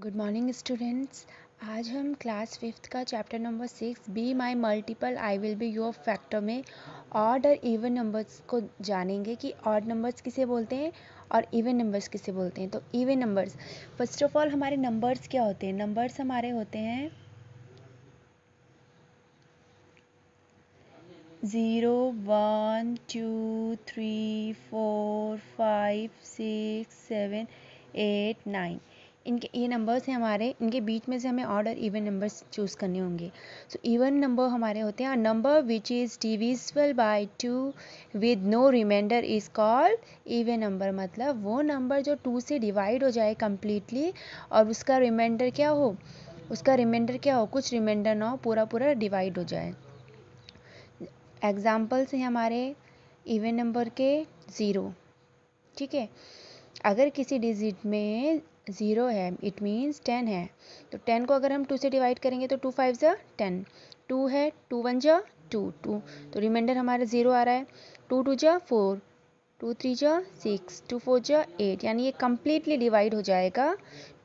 good morning students आज हम class fifth का chapter number six be my multiple I will be your factor में odd और even numbers को जानेंगे कि ऑड नंबर्स किसे बोलते हैं और इवन नंबर्स किसे बोलते हैं तो even numbers first of all हमारे नंबर्स क्या होते हैं नंबर्स हमारे होते हैं zero one two three four five six seven eight nine इनके ये नंबर्स हैं हमारे इनके बीच में से हमें ऑर्डर इवन नंबर्स चूज़ करने होंगे सो इवन नंबर हमारे होते हैं number which is divisible by two with no remainder is called even number मतलब वो नंबर जो टू से डिवाइड हो जाए कम्प्लीटली और उसका रिमाइंडर क्या हो उसका रिमाइंडर क्या हो कुछ रिमाइंडर ना हो पूरा पूरा डिवाइड हो जाए एग्जाम्पल्स हैं हमारे इवन नंबर के ज़ीरो ठीक है अगर किसी डिजिट में ज़ीरो है इट मीन्स टेन है तो टेन को अगर हम टू से डिवाइड करेंगे तो टू फाइव ज़ा टेन टू है टू वन जा टू टू तो रिमाइंडर हमारा ज़ीरो आ रहा है टू टू जा फोर टू थ्री जा सिक्स टू फोर जा एट यानी ये कम्प्लीटली डिवाइड हो जाएगा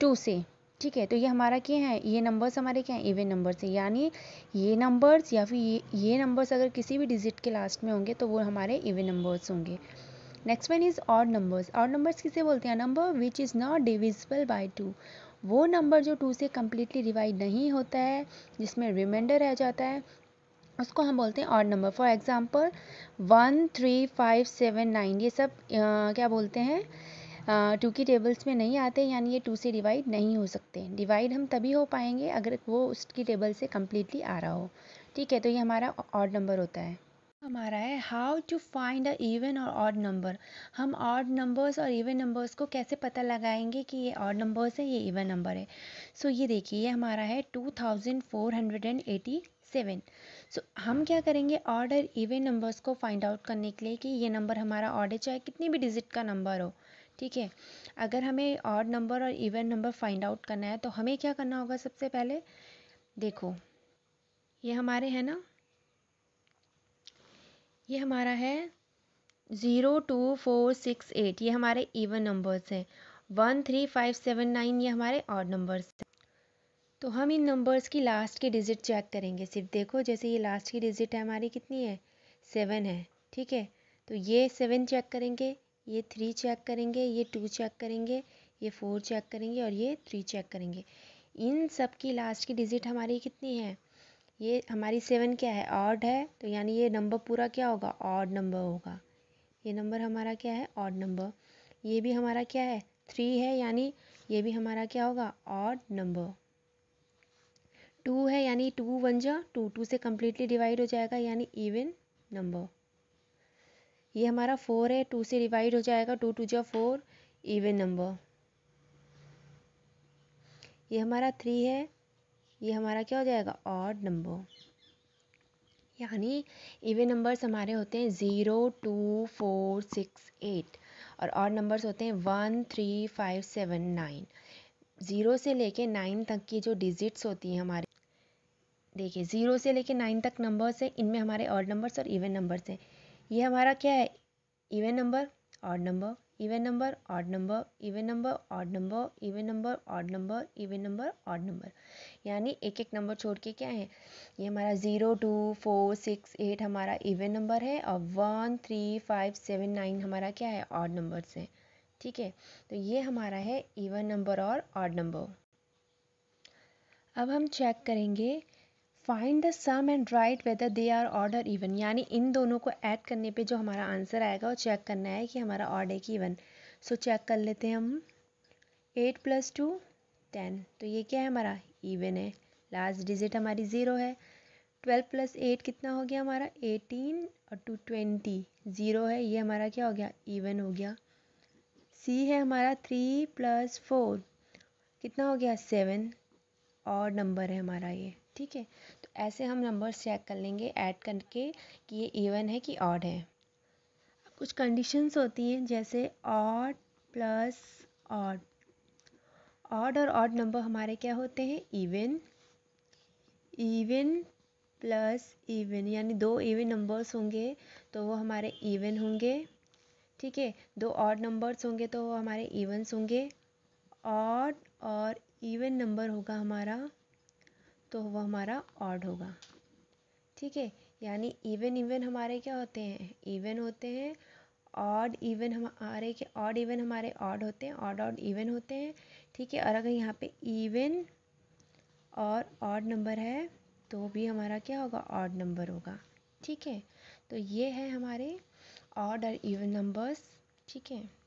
टू से ठीक है तो ये हमारा क्या है ये नंबर्स हमारे क्या हैं इवन नंबर्स से यानी ये नंबर्स या फिर ये ये नंबर्स अगर किसी भी डिजिट के लास्ट में होंगे तो वो हमारे इवन नंबर्स होंगे next one is odd numbers odd numbers किसे बोलते हैं number which is not divisible by two वो नंबर जो टू से कम्प्लीटली डिवाइड नहीं होता है जिसमें रिमाइंडर रह जाता है उसको हम बोलते हैं odd number for example one three five seven nine ये सब आ, क्या बोलते हैं टू की टेबल्स में नहीं आते यानी ये टू से डिवाइड नहीं हो सकते डिवाइड हम तभी हो पाएंगे अगर वो उसकी टेबल से कम्प्लीटली आ रहा हो ठीक है तो ये हमारा ऑड नंबर होता है हमारा है how to find a even और ऑड नंबर हम ऑड नंबर्स और इवन नंबर्स को कैसे पता लगाएंगे कि ये ऑड नंबर्स है ये इवन नंबर है सो so, ये देखिए ये हमारा है two thousand four hundred and eighty seven so हम क्या करेंगे ऑर्डर इवन नंबर्स को फाइंड आउट करने के लिए कि ये नंबर हमारा ऑर्डर चाहे कितनी भी डिजिट का नंबर हो ठीक है अगर हमें ऑड नंबर और इवन नंबर फाइंड आउट करना है तो हमें क्या करना होगा सबसे पहले देखो ये हमारे हैं ना ये हमारा है zero two four six eight ये हमारे इवन नंबर्स हैं one three five seven nine ये हमारे ऑड नंबर्स हैं तो हम इन नंबर्स की लास्ट की डिज़िट चेक करेंगे सिर्फ देखो जैसे ये लास्ट की डिज़िट है हमारी कितनी है सेवन है ठीक है तो ये सेवन चेक करेंगे ये थ्री चेक करेंगे ये टू चेक करेंगे ये फोर चेक करेंगे और ये थ्री चेक करेंगे इन सब की लास्ट की डिज़िट हमारी कितनी है ये हमारी सेवन क्या है ऑड है तो यानी ये नंबर पूरा क्या होगा ऑड नंबर होगा ये नंबर हमारा क्या है ऑड नंबर ये भी हमारा क्या है थ्री है यानी ये भी हमारा क्या होगा ऑड नंबर टू है यानी टू वन जा टू टू से कम्प्लीटली डिवाइड हो जाएगा यानी इवन नंबर ये हमारा फोर है टू से डिवाइड हो जाएगा टू टू जा फोर इवन नंबर ये हमारा थ्री है ये हमारा क्या हो जाएगा ऑड नंबर यानी इवन नंबर्स हमारे होते हैं zero two four six eight और ऑड नंबर्स होते हैं one three five seven nine zero से लेके नाइन तक की जो डिजिट्स होती हैं हमारे देखिए ज़ीरो से लेके नाइन तक नंबर्स हैं इनमें हमारे ऑड नंबर्स और इवन नंबर्स हैं ये हमारा क्या है even number odd number even number odd number even number odd number even number odd number even number odd number यानी एक एक नंबर छोड़ के क्या है ये हमारा zero two four six eight हमारा इवन नंबर है और one three five seven nine हमारा क्या है ऑड नंबर्स हैं ठीक है तो ये हमारा है इवन नंबर और ऑड नंबर अब हम चेक करेंगे find the sum and right whether they are order even यानी इन दोनों को ऐड करने पे जो हमारा आंसर आएगा वो चेक करना है कि हमारा ऑर्डर की इवन सो चेक कर लेते हैं हम एट प्लस टू टेन तो ये क्या है हमारा इवन है लास्ट डिजिट हमारी ज़ीरो है ट्वेल्व प्लस एट कितना हो गया हमारा एटीन और टू ट्वेंटी ज़ीरो है ये हमारा क्या हो गया इवन हो गया सी है हमारा थ्री प्लस फोर कितना हो गया सेवन और नंबर है हमारा ये ठीक है ऐसे हम नंबर्स चेक कर लेंगे ऐड करके कि ये इवन है कि ऑड है कुछ कंडीशंस होती हैं जैसे ऑड प्लस ऑड ऑड और ऑड नंबर हमारे क्या होते हैं इवन इवन प्लस इवन यानी दो इवन नंबर्स होंगे तो वो हमारे इवन होंगे ठीक है दो ऑड नंबर्स होंगे तो वो हमारे इवेंट्स होंगे ऑड और इवन नंबर होगा हमारा तो वह हमारा ऑड होगा ठीक है यानी इवन इवन हमारे क्या होते हैं इवन होते हैं ऑड इवन हमारे के ऑड इवन हमारे ऑड होते हैं ऑड ऑड इवन होते हैं ठीक है और अगर यहाँ पे इवन और ऑड नंबर है तो भी हमारा क्या होगा ऑड नंबर होगा ठीक है तो ये है हमारे ऑड और इवन नंबर्स ठीक है